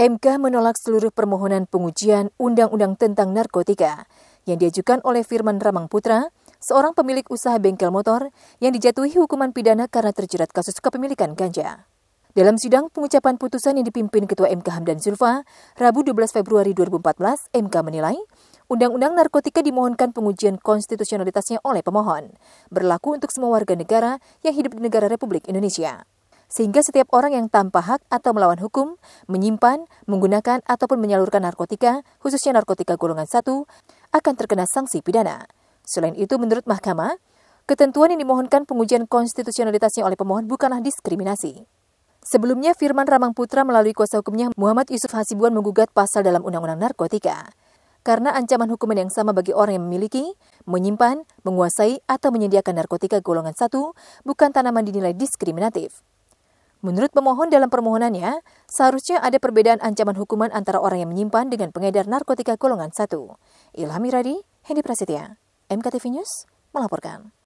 MK menolak seluruh permohonan pengujian Undang-Undang tentang Narkotika yang diajukan oleh Firman Ramang Putra, seorang pemilik usaha bengkel motor yang dijatuhi hukuman pidana karena terjerat kasus kepemilikan ganja. Dalam sidang pengucapan putusan yang dipimpin Ketua MK Hamdan Zulfa, Rabu 12 Februari 2014, MK menilai Undang-undang narkotika dimohonkan pengujian konstitusionalitasnya oleh pemohon, berlaku untuk semua warga negara yang hidup di negara Republik Indonesia sehingga setiap orang yang tanpa hak atau melawan hukum menyimpan, menggunakan, ataupun menyalurkan narkotika, khususnya narkotika golongan 1, akan terkena sanksi pidana. Selain itu, menurut mahkamah, ketentuan yang dimohonkan pengujian konstitusionalitasnya oleh pemohon bukanlah diskriminasi. Sebelumnya, Firman Ramang Putra melalui kuasa hukumnya Muhammad Yusuf Hasibuan menggugat pasal dalam Undang-Undang Narkotika karena ancaman hukuman yang sama bagi orang yang memiliki, menyimpan, menguasai, atau menyediakan narkotika golongan satu bukan tanaman dinilai diskriminatif. Menurut pemohon dalam permohonannya, seharusnya ada perbedaan ancaman hukuman antara orang yang menyimpan dengan pengedar narkotika golongan 1. Ilhami Radi, Hendi Prasetya, MKTV News, melaporkan.